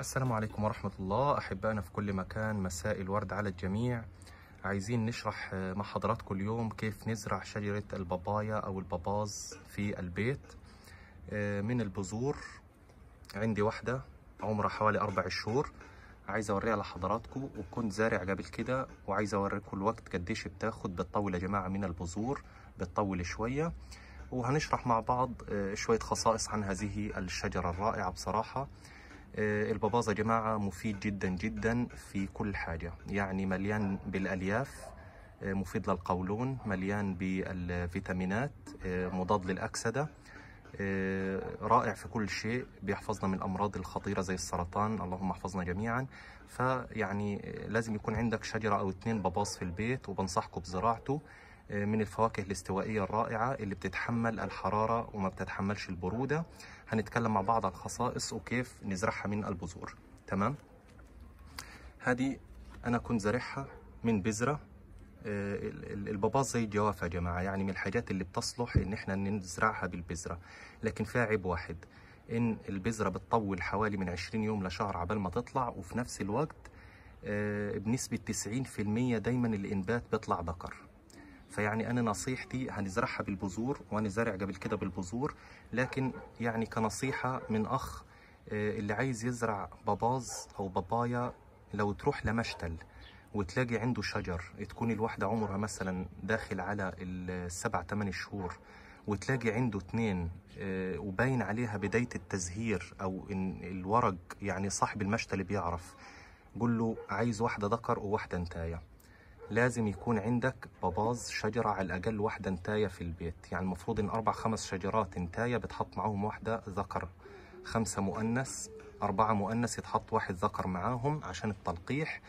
السلام عليكم ورحمة الله أحبائنا في كل مكان مساء الورد على الجميع عايزين نشرح مع حضراتكم اليوم كيف نزرع شجرة البابايا أو الباباز في البيت من البذور عندي واحدة عمرها حوالي أربع شهور عايز أوريها لحضراتكم وكنت زارع قبل كده وعايز أوريكم الوقت قديش بتاخد بتطول يا جماعة من البذور بتطول شوية وهنشرح مع بعض آه، شوية خصائص عن هذه الشجرة الرائعة بصراحة آه، الباباز يا جماعة مفيد جدا جدا في كل حاجة يعني مليان بالألياف آه، مفيد للقولون مليان بالفيتامينات آه، مضاد للأكسدة رائع في كل شيء بيحفظنا من الأمراض الخطيرة زي السرطان اللهم احفظنا جميعا فيعني لازم يكون عندك شجرة أو اتنين بباص في البيت وبنصحكم بزراعته من الفواكه الاستوائية الرائعة اللي بتتحمل الحرارة وما بتتحملش البرودة هنتكلم مع بعض عن خصائص وكيف نزرعها من البذور تمام هذه أنا كنت زارعها من بذرة آه، الباباز زي الجوافة يا جماعة يعني من الحاجات اللي بتصلح إن إحنا نزرعها بالبذرة لكن فيها عيب واحد إن البذرة بتطول حوالي من 20 يوم لشهر عبال ما تطلع وفي نفس الوقت آه، بنسبة 90% دايما الإنبات بيطلع دكر فيعني انا نصيحتي هنزرعها بالبذور وانا زارع قبل كده بالبذور لكن يعني كنصيحه من اخ آه، اللي عايز يزرع باباز او بابايا لو تروح لمشتل وتلاقي عنده شجر تكون الواحدة عمرها مثلا داخل على السبع تمن شهور وتلاقي عنده اثنين آه، وباين عليها بداية التزهير أو إن الورق يعني صاحب المشتل بيعرف قول له عايز واحدة ذكر وواحدة انتايه لازم يكون عندك باباز شجرة على الأقل واحدة نتاية في البيت يعني المفروض إن أربع خمس شجرات نتاية بتحط معاهم واحدة ذكر خمسة مؤنث أربعة مؤنث يتحط واحد ذكر معاهم عشان التلقيح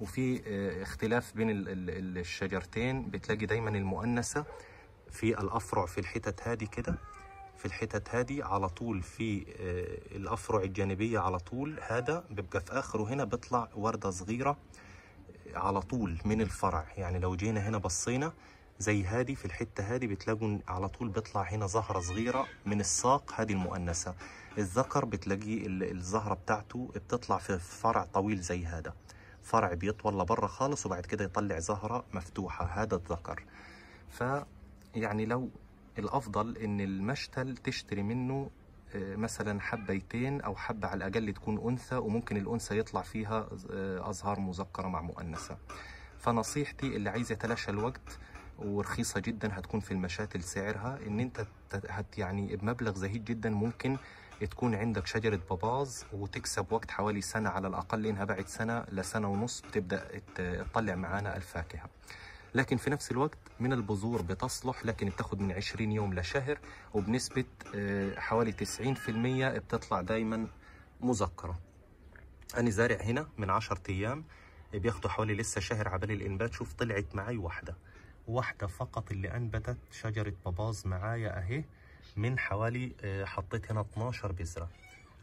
وفي آه، اختلاف بين الشجرتين بتلاقي دايما المؤنثة في الأفرع في الحتت هادي كده في الحتت هادي على طول في آه، الأفرع الجانبية على طول هذا بيبقى في آخره هنا بيطلع وردة صغيرة على طول من الفرع يعني لو جينا هنا بصينا زي هادي في الحتة هادي بتلاقوا على طول بيطلع هنا زهرة صغيرة من الساق هذه المؤنثة الذكر بتلاقي الزهرة بتاعته بتطلع في فرع طويل زي هذا فرع بيطول لبره خالص وبعد كده يطلع زهرة مفتوحة هذا الذكر ف يعني لو الأفضل إن المشتل تشتري منه آه، مثلا حبيتين او حبه على الاقل تكون انثى وممكن الانثى يطلع فيها آه، ازهار مذكره مع مؤنثه فنصيحتي اللي عايز يتلاشى الوقت ورخيصة جدا هتكون في المشاتل سعرها ان انت هت يعني بمبلغ زهيد جدا ممكن تكون عندك شجرة باباز وتكسب وقت حوالي سنة على الأقل إنها بعد سنة لسنة ونص بتبدأ تطلع معانا الفاكهة لكن في نفس الوقت من البذور بتصلح لكن بتاخد من 20 يوم لشهر وبنسبة آه، حوالي 90% بتطلع دايما مذكرة أنا زارع هنا من 10 أيام بياخدوا حوالي لسه شهر عبال الإنبات شوف طلعت معي واحدة واحدة فقط اللي أنبتت شجرة باباز معايا أهي من حوالي آه، حطيت هنا 12 بذرة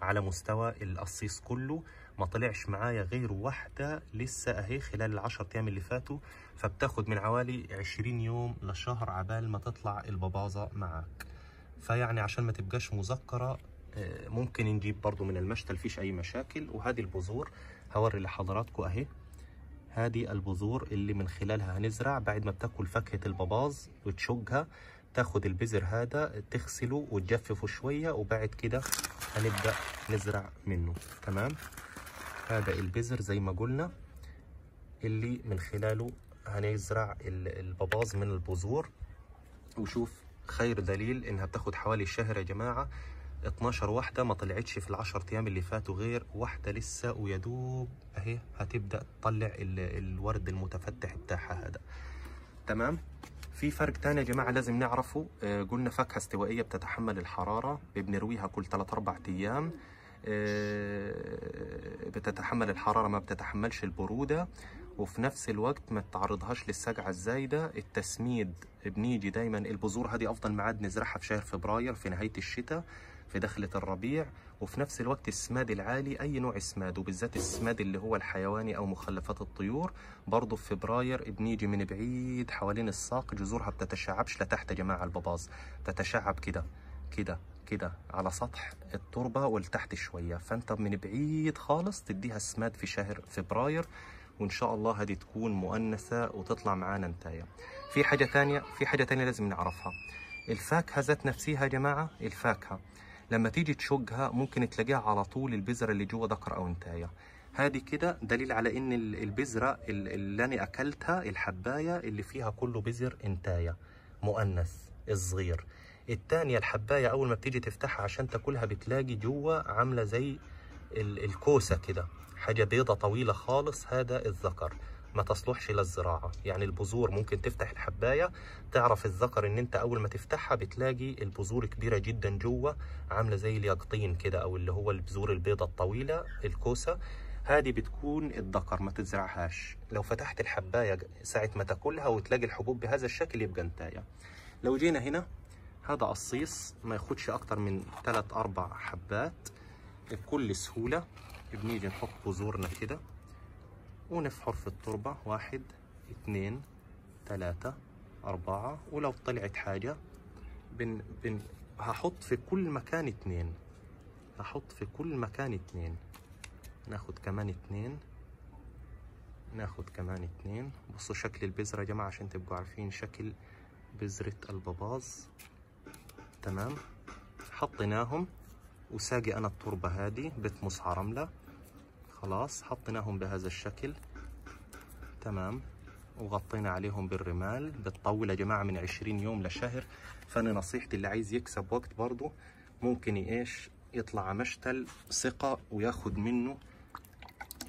على مستوى القصيص كله ما طلعش معايا غير واحدة لسه اهي خلال العشر ايام اللي فاتوا فبتاخد من حوالي عشرين يوم لشهر عبال ما تطلع الباباظة معاك فيعني عشان ما تبقاش مذكرة آه، ممكن نجيب برضو من المشتل فيش اي مشاكل وهذه البذور هوري لحضراتكم اهي هذه البذور اللي من خلالها هنزرع بعد ما بتاكل فاكهة الباباظ وتشقها تاخد البذر هذا تغسله وتجففه شوية وبعد كده هنبدأ نزرع منه تمام هذا البذر زي ما قلنا اللي من خلاله هنزرع البباظ من البذور وشوف خير دليل انها بتاخد حوالي شهر يا جماعه 12 واحدة ما طلعتش في العشر أيام اللي فاتوا غير واحدة لسه ويدوب أهي هتبدأ تطلع الورد المتفتح بتاعها هذا تمام في فرق تاني يا جماعة لازم نعرفه آه، قلنا فاكهة استوائية بتتحمل الحرارة بنرويها كل 3 4 أيام آه، بتتحمل الحراره ما بتتحملش البروده وفي نفس الوقت ما تعرضهاش للسجعه الزايده التسميد بنيجي دايما البذور هذه افضل معاد نزرعها في شهر فبراير في نهايه الشتاء في دخلة الربيع وفي نفس الوقت السماد العالي أي نوع سماد وبالذات السماد اللي هو الحيواني أو مخلفات الطيور برضه في فبراير بنيجي من بعيد حوالين الساق جذورها بتتشعبش لتحت يا جماعة الباباز تتشعب كده كده كده على سطح التربه ولتحت شويه فانت من بعيد خالص تديها السماد في شهر فبراير وان شاء الله هذه تكون مؤنثه وتطلع معانا نتايا في حاجه ثانيه في حاجه ثانيه لازم نعرفها الفاكهه ذات نفسها يا جماعه الفاكهه لما تيجي تشقها ممكن تلاقيها على طول البذره اللي جوه ذكر او نتايا هذه كده دليل على ان البذره اللي انا اكلتها الحبايه اللي فيها كله بذر انتايه مؤنث الصغير التانية الحباية أول ما بتيجي تفتحها عشان تاكلها بتلاقي جوه عاملة زي الكوسة كده حاجة بيضة طويلة خالص هذا الذكر ما تصلحش للزراعة يعني البذور ممكن تفتح الحباية تعرف الذكر ان انت اول ما تفتحها بتلاقي البذور كبيرة جدا جوه عاملة زي اليقطين كده او اللي هو البذور البيضة الطويلة الكوسة هذه بتكون الذكر ما تزرعهاش لو فتحت الحباية ساعة ما تاكلها وتلاقي الحبوب بهذا الشكل يبقى انتايه لو جينا هنا هذا قصيص ما ياخدش اكتر من 3 اربع حبات بكل سهوله بنيجي نحط بذورنا كده ونفحر في التربه واحد اتنين تلاتة أربعة ولو طلعت حاجة بن بن هحط في كل مكان اتنين هحط في كل مكان اتنين ناخد كمان اتنين ناخد كمان اتنين بصوا شكل البذرة يا جماعة عشان تبقوا عارفين شكل بذرة الباباز تمام حطيناهم وساقي انا التربه هذه بتمص على رمله خلاص حطيناهم بهذا الشكل تمام وغطينا عليهم بالرمال بتطول يا جماعه من 20 يوم لشهر فانا نصيحتي اللي عايز يكسب وقت برضه ممكن ايش يطلع مشتل ثقه وياخد منه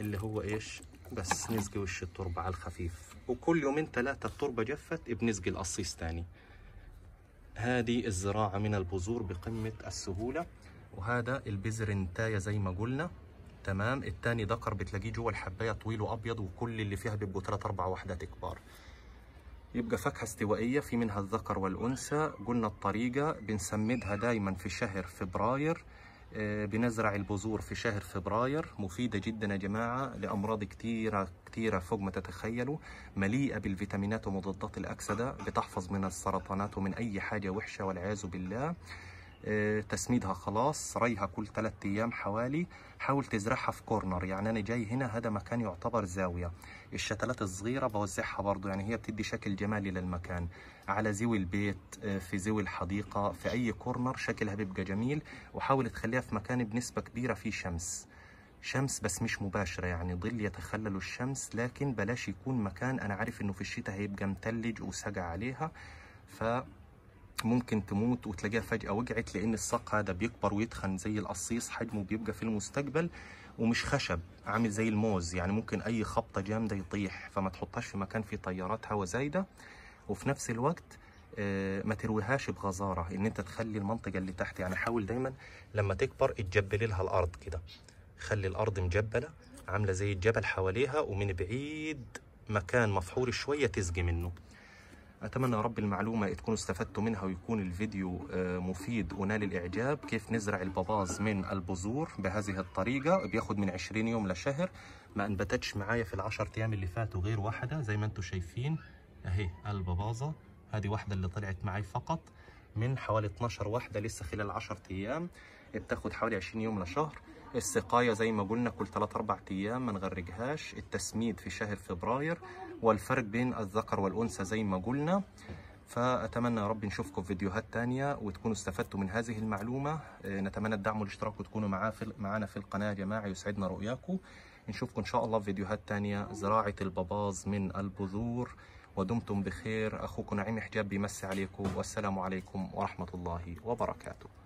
اللي هو ايش بس نسقي وش التربه على الخفيف وكل يومين ثلاثه التربه جفت بنسقي القصيص ثاني هذه الزراعة من البذور بقمة السهولة وهذا البذر انتاية زي ما قلنا تمام التاني ذكر بتلاقيه جوه الحباية طويل وأبيض وكل اللي فيها بيبقوا ثلاث أربع وحدات كبار يبقى فاكهة استوائية في منها الذكر والأنثى قلنا الطريقة بنسمدها دايما في شهر فبراير آه، بنزرع البذور في شهر فبراير مفيدة جدا يا جماعة لأمراض كتيرة كتيرة فوق ما تتخيلوا مليئة بالفيتامينات ومضادات الأكسدة بتحفظ من السرطانات ومن أي حاجة وحشة والعياذ بالله آه، تسميدها خلاص ريها كل 3 ايام حوالي حاول تزرعها في كورنر يعني انا جاي هنا هذا مكان يعتبر زاويه الشتلات الصغيره بوزعها برضو يعني هي بتدي شكل جمالي للمكان على زوي البيت آه، في زوي الحديقه في اي كورنر شكلها بيبقى جميل وحاول تخليها في مكان بنسبه كبيره فيه شمس شمس بس مش مباشرة يعني ظل يتخلل الشمس لكن بلاش يكون مكان أنا عارف إنه في الشتاء هيبقى متلج وسقع عليها ف ممكن تموت وتلاقيها فجأة وجعت لأن الساق هذا بيكبر ويتخن زي القصيص حجمه بيبقى في المستقبل ومش خشب عامل زي الموز يعني ممكن أي خبطة جامدة يطيح فما تحطهاش في مكان فيه تيارات هواء زايدة وفي نفس الوقت آه، ما ترويهاش بغزارة ان انت تخلي المنطقة اللي تحت يعني حاول دايما لما تكبر تجبل لها الارض كده خلي الارض مجبلة عاملة زي الجبل حواليها ومن بعيد مكان مفحور شوية تسقي منه اتمنى يا رب المعلومه تكونوا استفدتوا منها ويكون الفيديو آه، مفيد ونال الاعجاب كيف نزرع الباباز من البذور بهذه الطريقه بياخد من 20 يوم لشهر ما انبتتش معايا في العشر ايام اللي فاتوا غير واحده زي ما انتم شايفين اهي البابازه هذه واحده اللي طلعت معي فقط من حوالي 12 واحده لسه خلال 10 ايام بتاخد حوالي 20 يوم لشهر السقايه زي ما قلنا كل 3 4 ايام ما نغرقهاش التسميد في شهر فبراير والفرق بين الذكر والأنثى زي ما قلنا فأتمنى يا رب نشوفكم في فيديوهات تانية وتكونوا استفدتوا من هذه المعلومة آه، نتمنى الدعم والاشتراك وتكونوا معنا في, القناة يا جماعة يسعدنا رؤياكم نشوفكم إن شاء الله في فيديوهات تانية زراعة الباباز من البذور ودمتم بخير أخوكم نعيم حجاب بيمسي عليكم والسلام عليكم ورحمة الله وبركاته